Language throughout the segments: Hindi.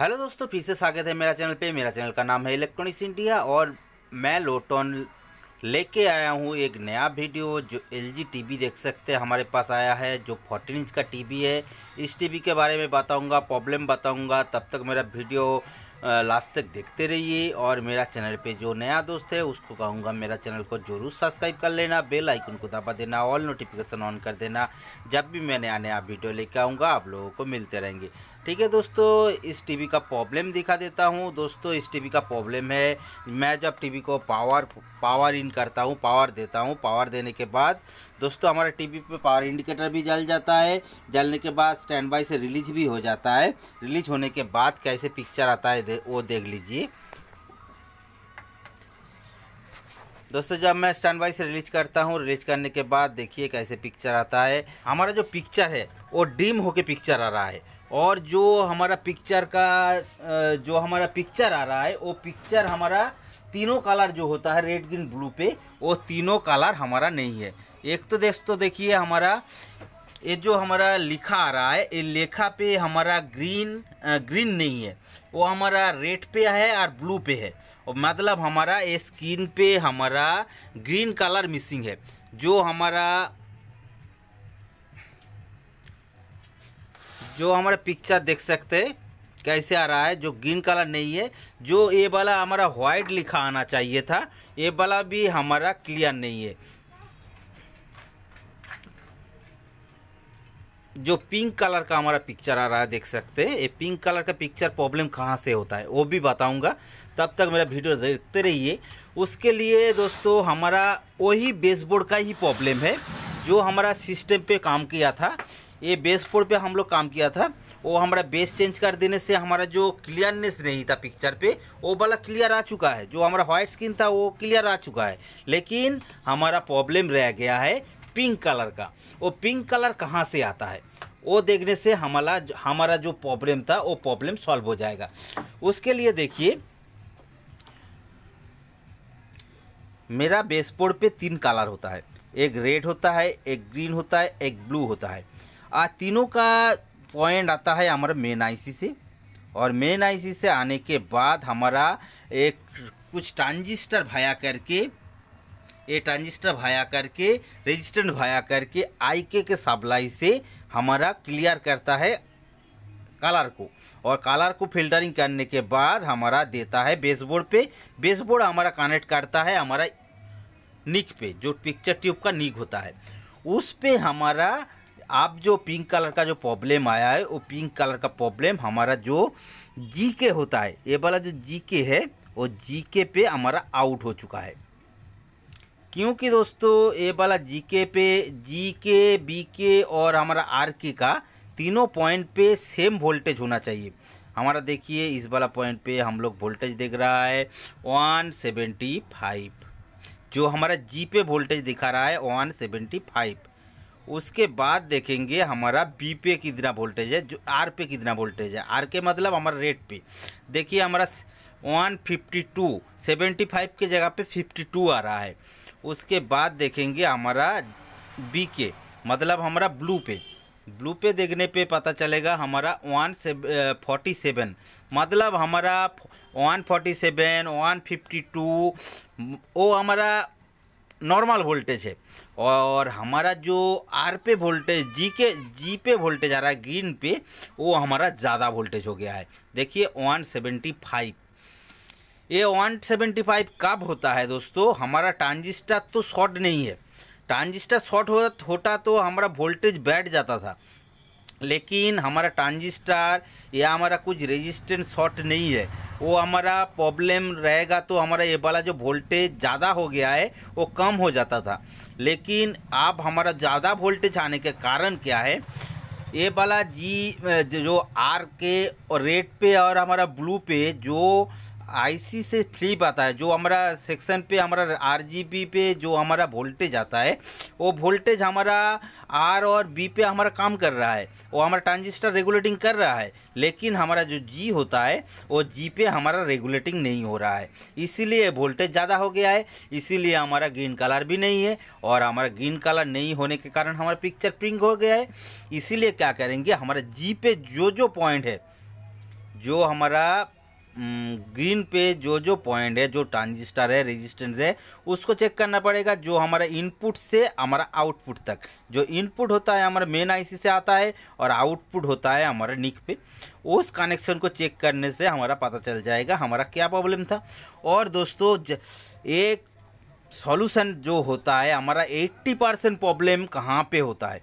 हेलो दोस्तों फिर से स्वागत है मेरा चैनल पे मेरा चैनल का नाम है इलेक्ट्रॉनिक्स इंडिया और मैं लोटॉन लेके आया हूँ एक नया वीडियो जो एल जी टीवी देख सकते हैं हमारे पास आया है जो 14 इंच का टीवी है इस टीवी के बारे में बताऊँगा प्रॉब्लम बताऊँगा तब तक मेरा वीडियो लास्ट तक देखते रहिए और मेरा चैनल पे जो नया दोस्त है उसको कहूँगा मेरा चैनल को जरूर सब्सक्राइब कर लेना बेल आइकन को दबा देना ऑल नोटिफिकेशन ऑन कर देना जब भी मैं नया नया वीडियो लेके आऊँगा आप लोगों को मिलते रहेंगे ठीक है दोस्तों इस टीवी का प्रॉब्लम दिखा देता हूँ दोस्तों इस टीवी का प्रॉब्लम है मैं जब टीवी को पावर पावर इन करता हूँ पावर देता हूँ पावर देने के बाद दोस्तों हमारे टीवी पे पावर इंडिकेटर भी जल जाता है जलने के बाद स्टैंड बाई से रिलीज भी हो जाता है रिलीज होने के बाद कैसे पिक्चर आता है वो देख लीजिए दोस्तों जब मैं स्टैंड बाई से रिलीज करता हूँ रिलीज करने के बाद देखिए कैसे पिक्चर आता है हमारा जो पिक्चर है वो ड्रीम होके पिक्चर आ रहा है और जो हमारा पिक्चर का जो हमारा पिक्चर आ रहा है वो पिक्चर हमारा तीनों कलर जो होता है रेड ग्रीन ब्लू पे वो तीनों कलर हमारा नहीं है एक तो दोस्तों देखिए हमारा ये जो हमारा लिखा आ रहा है ये लेखा पे हमारा ग्रीन ग्रीन नहीं है वो हमारा रेड पे है और ब्लू पे है और मतलब हमारा ये स्क्रीन पे हमारा ग्रीन कलर मिसिंग है जो हमारा जो हमारा पिक्चर देख सकते हैं कैसे आ रहा है जो ग्रीन कलर नहीं है जो ये वाला हमारा व्हाइट लिखा आना चाहिए था ये वाला भी हमारा क्लियर नहीं है जो पिंक कलर का हमारा पिक्चर आ रहा है देख सकते हैं ये पिंक कलर का पिक्चर प्रॉब्लम कहाँ से होता है वो भी बताऊंगा तब तक मेरा वीडियो देखते रहिए उसके लिए दोस्तों हमारा वही बेसबोर्ड का ही प्रॉब्लम है जो हमारा सिस्टम पे काम किया था ये बेस बोर्ड पे हम लोग काम किया था वो हमारा बेस चेंज कर देने से हमारा जो क्लियरनेस नहीं था पिक्चर पे वो वाला क्लियर आ चुका है जो हमारा व्हाइट स्किन था वो क्लियर आ चुका है लेकिन हमारा प्रॉब्लम रह गया है पिंक कलर का वो पिंक कलर कहाँ से आता है वो देखने से हमारा हमारा जो प्रॉब्लम था वो प्रॉब्लम सॉल्व हो जाएगा उसके लिए देखिए मेरा बेसपोर्ड पे तीन कलर होता है एक रेड होता है एक ग्रीन होता है एक ब्लू होता है आ, तीनों का पॉइंट आता है हमारा मेन आईसी से और मेन आईसी से आने के बाद हमारा एक कुछ ट्रांजिस्टर भाया करके ये ट्रांजिस्टर भाया करके रेजिस्टेंट भाया करके आई के, के सप्लाई से हमारा क्लियर करता है कलर को और कलर को फिल्टरिंग करने के बाद हमारा देता है बेसबोर्ड पे बेसबोर्ड हमारा कनेक्ट करता है हमारा निक पे जो पिक्चर ट्यूब का निक होता है उस पे हमारा आप जो पिंक कलर का जो प्रॉब्लम आया है वो पिंक कलर का प्रॉब्लम हमारा जो जी के होता है ये वाला जो जी के है वो जी के पे हमारा आउट हो चुका है क्योंकि दोस्तों ये वाला जी के पे जी के बी के और हमारा आर के का तीनों पॉइंट पे सेम वोल्टेज होना चाहिए हमारा देखिए इस वाला पॉइंट पे हम लोग वोल्टेज देख रहा है वन सेवेंटी फाइव जो हमारा जी पे वोल्टेज दिखा रहा है वन सेवेंटी फाइव उसके बाद देखेंगे हमारा बी पे कितना वोल्टेज है जो आर पे कितना वोल्टेज है आर के मतलब हमारा रेट पे देखिए हमारा one fifty two seventy five के जगह पे फिफ्टी टू आ रहा है उसके बाद देखेंगे हमारा बी के मतलब हमारा ब्लू पे ब्लू पे देखने पे पता चलेगा हमारा वन से फोर्टी सेवन मतलब हमारा one forty seven one fifty two वो हमारा नॉर्मल वोल्टेज है और हमारा जो आर पे वोल्टेज जी के जी पे वोल्टेज आ रहा है ग्रीन पे वो हमारा ज़्यादा वोल्टेज हो गया है देखिए वन सेवेंटी फाइव ये वन सेवेंटी फाइव कब होता है दोस्तों हमारा ट्रांजिस्टर तो शॉर्ट नहीं है ट्रांजिस्टर शॉर्ट होता तो हमारा वोल्टेज बैठ जाता था लेकिन हमारा ट्रांजिस्टर या हमारा कुछ रेजिस्टेंस शॉर्ट नहीं है वो हमारा प्रॉब्लम रहेगा तो हमारा ये वाला जो वोल्टेज ज़्यादा हो गया है वो कम हो जाता था लेकिन अब हमारा ज़्यादा वोल्टेज आने के कारण क्या है ये वाला जी जो आर के रेड पे और हमारा ब्लू पे जो आईसी से फ्लिप आता है जो हमारा सेक्शन पे हमारा आरजीबी पे जो हमारा वोल्टेज आता है वो वोल्टेज हमारा आर और बी पे हमारा काम कर रहा है वो हमारा ट्रांजिस्टर रेगुलेटिंग कर रहा है लेकिन हमारा जो जी होता है वो जी पे हमारा रेगुलेटिंग नहीं हो रहा है इसीलिए वोल्टेज ज़्यादा हो गया है इसीलिए हमारा ग्रीन कलर भी नहीं है और हमारा ग्रीन कलर नहीं होने के कारण हमारा पिक्चर प्रिंक हो गया है इसीलिए क्या करेंगे हमारा जी पे जो जो पॉइंट है जो हमारा ग्रीन पे जो जो पॉइंट है जो ट्रांजिस्टर है रेजिस्टेंस है उसको चेक करना पड़ेगा जो हमारा इनपुट से हमारा आउटपुट तक जो इनपुट होता है हमारा मेन आईसी से आता है और आउटपुट होता है हमारा निक पे उस कनेक्शन को चेक करने से हमारा पता चल जाएगा हमारा क्या प्रॉब्लम था और दोस्तों एक सॉल्यूशन जो होता है हमारा 80 परसेंट प्रॉब्लम कहाँ पे होता है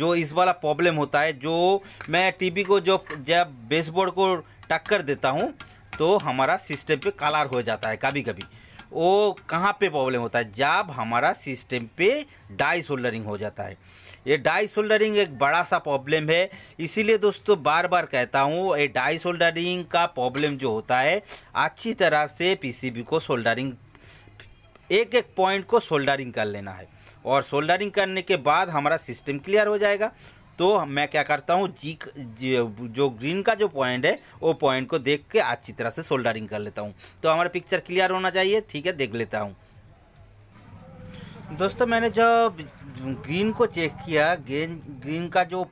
जो इस वाला प्रॉब्लम होता है जो मैं टीवी को जब जब बेसबोर्ड को टक्कर देता हूँ तो हमारा सिस्टम पे कलर हो जाता है कभी कभी वो कहाँ पे प्रॉब्लम होता है जब हमारा सिस्टम पे डाई सोल्डरिंग हो जाता है ये डाई सोल्डरिंग एक बड़ा सा प्रॉब्लम है इसीलिए दोस्तों बार बार कहता हूँ ये डाई सोल्डरिंग का प्रॉब्लम जो होता है अच्छी तरह से पीसीबी को सोल्डरिंग एक एक पॉइंट को सोल्डरिंग कर लेना है और सोल्डरिंग करने के बाद हमारा सिस्टम क्लियर हो जाएगा तो मैं क्या करता हूँ जी जो ग्रीन का जो पॉइंट है वो पॉइंट को देख के अच्छी तरह से सोल्डरिंग कर लेता हूँ तो हमारा पिक्चर क्लियर होना चाहिए ठीक है देख लेता हूँ दोस्तों मैंने जब ग्रीन को चेक किया ग्रीन ग्रीन का जो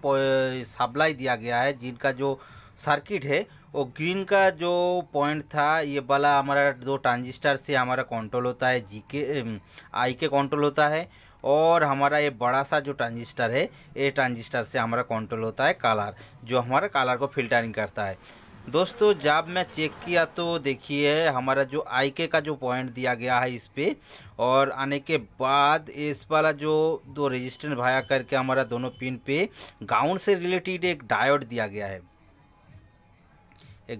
सप्लाई दिया गया है जिन का जो सर्किट है वो ग्रीन का जो पॉइंट था ये वाला हमारा दो ट्रांजिस्टर से हमारा कंट्रोल होता है जी के आई के कंट्रोल होता है और हमारा ये बड़ा सा जो ट्रांजिस्टर है ये ट्रांजिस्टर से हमारा कंट्रोल होता है कलर जो हमारा कलर को फिल्टरिंग करता है दोस्तों जब मैं चेक किया तो देखिए हमारा जो आई के का जो पॉइंट दिया गया है इस पर और आने के बाद इस वाला जो दो रजिस्टेंस भाया करके हमारा दोनों पिन पे गाउन से रिलेटेड एक डायोड दिया गया है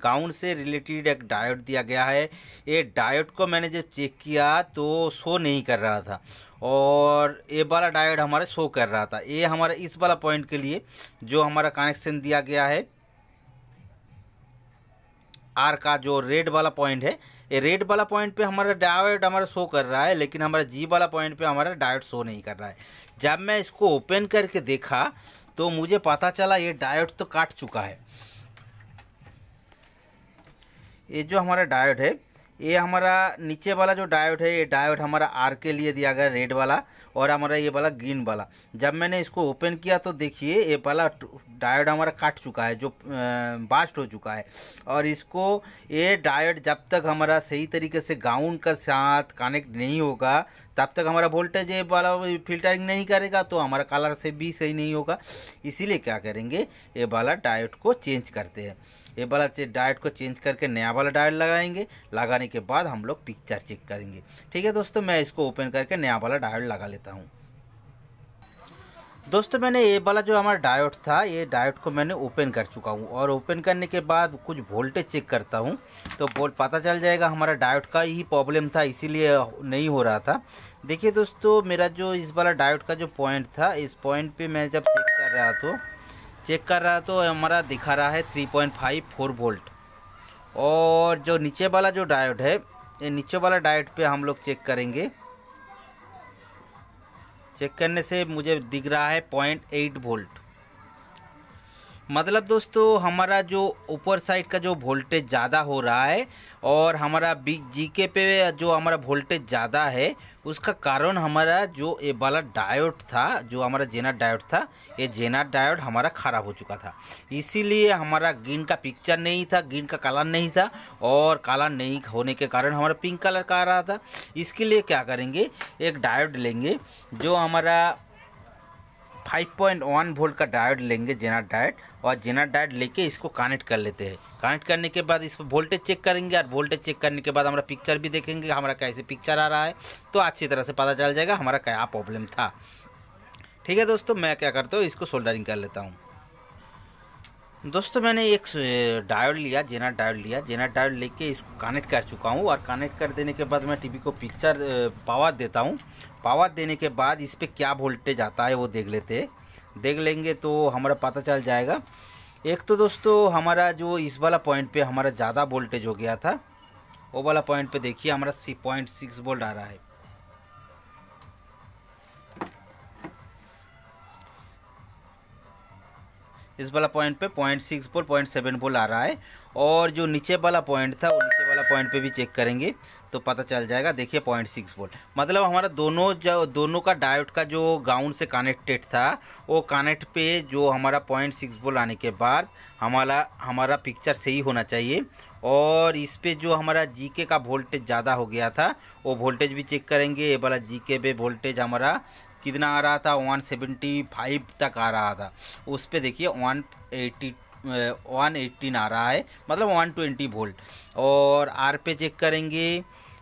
गाउन से रिलेटेड एक डायोड दिया गया है ये डायोड को मैंने जब चेक किया तो शो नहीं कर रहा था और ये वाला डायोड हमारा शो कर रहा था ये हमारा इस वाला पॉइंट के लिए जो हमारा कनेक्शन दिया गया है आर का जो रेड वाला पॉइंट है ये रेड वाला पॉइंट पे हमारा डायोड हमारा शो कर रहा है लेकिन हमारा जी वाला पॉइंट पे हमारा डायोड शो नहीं कर रहा है जब मैं इसको ओपन करके देखा तो मुझे पता चला ये डायोड तो काट चुका है ये जो हमारा डायोड है ये हमारा नीचे वाला जो डायोड है ये डायोड हमारा आर के लिए दिया गया रेड वाला और हमारा ये वाला ग्रीन वाला जब मैंने इसको ओपन किया तो देखिए ये वाला डायोड हमारा काट चुका है जो बास्ट हो चुका है और इसको ये डायोड जब तक हमारा सही तरीके से ग्राउंड का साथ कनेक्ट नहीं होगा तब तक हमारा वोल्टेज ये वाला फिल्टरिंग नहीं करेगा तो हमारा कलर से भी सही नहीं होगा इसीलिए क्या करेंगे ये वाला डायोड को चेंज करते हैं ये वाला डायोड को चेंज करके नया वाला डायोड लगाएंगे लगाने के बाद हम लोग पिक्चर चेक करेंगे ठीक है दोस्तों मैं इसको ओपन करके नया वाला डायोड लगा लेता लेता हूँ दोस्तों मैंने ये वाला जो हमारा डायोड था ये डायोड को मैंने ओपन कर चुका हूँ और ओपन करने के बाद कुछ वोल्टेज चेक करता हूँ तो वोल्ट पता चल जाएगा हमारा डायोड का ही प्रॉब्लम था इसीलिए नहीं हो रहा था देखिए दोस्तों मेरा जो इस वाला डायोड का जो पॉइंट था इस पॉइंट पे मैं जब चेक कर रहा तो चेक कर रहा तो हमारा दिखा रहा है थ्री पॉइंट वोल्ट और जो नीचे वाला जो डायोड है ये नीचे वाला डायोड पर हम लोग चेक करेंगे चेक करने से मुझे दिख रहा है पॉइंट एट वोल्ट मतलब दोस्तों हमारा जो ऊपर साइड का जो वोल्टेज ज़्यादा हो रहा है और हमारा बिग जी के पे जो हमारा वोल्टेज ज़्यादा है उसका कारण हमारा जो ये वाला डायोड था जो हमारा जेना डायोड था ये जेना डायोड हमारा ख़राब हो चुका था इसीलिए हमारा ग्रीन का पिक्चर नहीं था ग्रीन का कलर नहीं था और कलर नहीं होने के कारण हमारा पिंक कलर का आ रहा था इसके लिए क्या करेंगे एक डायोड लेंगे जो हमारा 5.1 वोल्ट का डायोड लेंगे जेना डायोड और जेना डायोड लेके इसको कनेक्ट कर लेते हैं कनेक्ट करने के बाद इसको वोल्टेज चेक करेंगे और वोल्टेज चेक करने के बाद हमारा पिक्चर भी देखेंगे हमारा कैसे पिक्चर आ रहा है तो अच्छी तरह से पता चल जाएगा हमारा क्या प्रॉब्लम था ठीक है दोस्तों मैं क्या करता हूँ इसको सोल्डरिंग कर लेता हूँ दोस्तों मैंने एक डायोड लिया जेना डायोड लिया जेना डायोड लेके इसको कनेक्ट कर चुका हूँ और कनेक्ट कर देने के बाद मैं टीवी को पिक्चर पावर देता हूँ पावर देने के बाद इस पर क्या वोल्टेज आता है वो देख लेते देख लेंगे तो हमारा पता चल जाएगा एक तो दोस्तों हमारा जो इस वाला पॉइंट पे हमारा ज़्यादा वोल्टेज हो गया था वो वाला पॉइंट पे देखिए हमारा पॉइंट सिक्स वोल्ट आ रहा है इस वाला पॉइंट पे पॉइंट सिक्स बोल पॉइंट सेवन बोल आ रहा है और जो नीचे वाला पॉइंट था वो नीचे वाला पॉइंट पे भी चेक करेंगे तो पता चल जाएगा देखिए पॉइंट सिक्स बोल मतलब हमारा दोनों जो दोनों का डायोड का जो ग्राउंड से कनेक्टेड था वो कनेक्ट पे जो हमारा पॉइंट सिक्स बोल आने के बाद हमारा हमारा पिक्चर सही होना चाहिए और इस पर जो हमारा जीके का वोल्टेज ज़्यादा हो गया था वो वोल्टेज भी चेक करेंगे ये वाला जीके पे वोल्टेज हमारा कितना आ रहा था 175 तक आ रहा था उस पर देखिए 180 118 आ रहा है मतलब 120 वोल्ट और आर पे चेक करेंगे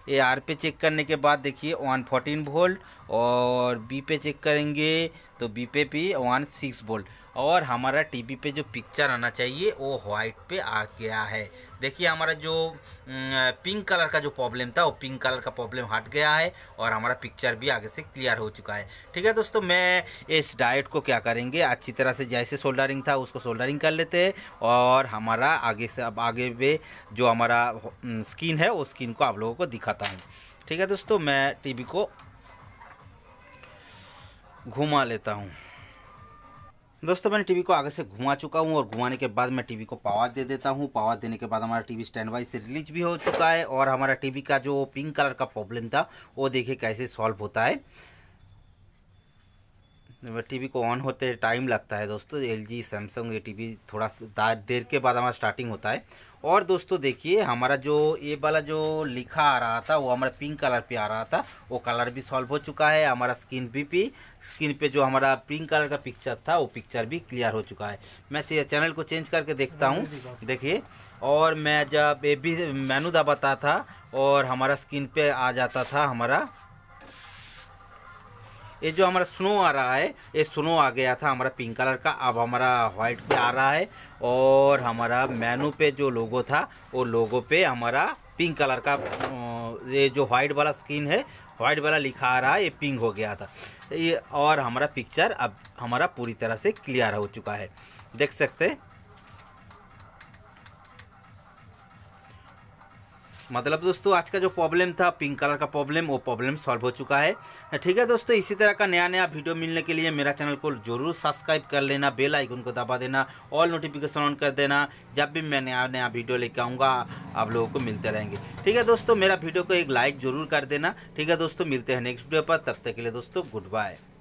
ये आर पे चेक करने के बाद देखिए 114 वोल्ट और बी पे चेक करेंगे तो बी पे भी 16 वोल्ट और हमारा टीवी पे जो पिक्चर आना चाहिए वो वाइट पे आ गया है देखिए हमारा जो पिंक कलर का जो प्रॉब्लम था वो पिंक कलर का प्रॉब्लम हट गया है और हमारा पिक्चर भी आगे से क्लियर हो चुका है ठीक है दोस्तों मैं इस डाइट को क्या करेंगे अच्छी तरह से जैसे सोल्डरिंग था उसको सोल्डरिंग कर लेते हैं और हमारा आगे से अब आगे पे जो हमारा स्किन है वो स्किन को आप लोगों को दिखाता हूँ ठीक है दोस्तों मैं टी को घुमा लेता हूँ दोस्तों मैंने टीवी को आगे से घुमा चुका हूँ और घुमाने के बाद मैं टीवी को पावर दे देता हूँ पावर देने के बाद हमारा टीवी स्टैंड बाई से रिलीज भी हो चुका है और हमारा टीवी का जो पिंक कलर का प्रॉब्लम था वो देखिए कैसे सॉल्व होता है टीवी को ऑन होते टाइम लगता है दोस्तों एल जी सैमसंग ये वी थोड़ा देर के बाद हमारा स्टार्टिंग होता है और दोस्तों देखिए हमारा जो ये वाला जो लिखा आ रहा था वो हमारा पिंक कलर पे आ रहा था वो कलर भी सॉल्व हो चुका है हमारा स्किन भी पी स्किन पे जो हमारा पिंक कलर का पिक्चर था वो पिक्चर भी क्लियर हो चुका है मैं चैनल को चेंज करके देखता हूँ देखिए और मैं जब ए भी मेनू दबाता था और हमारा स्किन पे आ जाता था हमारा ये जो हमारा स्नो आ रहा है ये स्नो आ गया था हमारा पिंक कलर का अब हमारा वाइट पे आ रहा है और हमारा मेनू पे जो लोगो था वो लोगो पे हमारा पिंक कलर का ये जो व्हाइट वाला स्क्रीन है वाइट वाला लिखा आ रहा है ये पिंक हो गया था ये और हमारा पिक्चर अब हमारा पूरी तरह से क्लियर हो चुका है देख सकते हैं मतलब दोस्तों आज का जो प्रॉब्लम था पिंक कलर का प्रॉब्लम वो प्रॉब्लम सॉल्व हो चुका है ठीक है दोस्तों इसी तरह का नया नया वीडियो मिलने के लिए मेरा चैनल को जरूर सब्सक्राइब कर लेना बेल आइकन को दबा देना ऑल नोटिफिकेशन ऑन कर देना जब भी मैं नया नया वीडियो लेके आऊँगा आप लोगों को मिलते रहेंगे ठीक है दोस्तों मेरा वीडियो को एक लाइक जरूर कर देना ठीक है दोस्तों मिलते हैं नेक्स्ट वीडियो पर तब तक के लिए दोस्तों गुड बाय